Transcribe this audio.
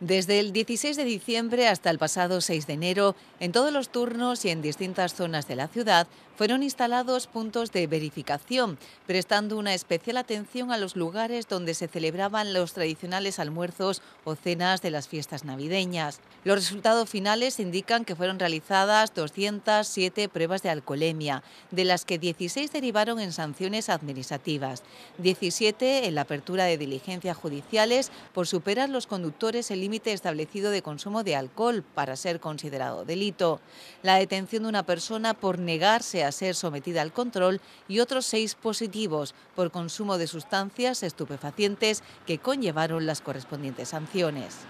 Desde el 16 de diciembre hasta el pasado 6 de enero, en todos los turnos y en distintas zonas de la ciudad, fueron instalados puntos de verificación, prestando una especial atención a los lugares donde se celebraban los tradicionales almuerzos o cenas de las fiestas navideñas. Los resultados finales indican que fueron realizadas 207 pruebas de alcoholemia, de las que 16 derivaron en sanciones administrativas, 17 en la apertura de diligencias judiciales por superar los conductores el límite establecido de consumo de alcohol para ser considerado delito, la detención de una persona por negarse a ser sometida al control y otros seis positivos por consumo de sustancias estupefacientes que conllevaron las correspondientes sanciones.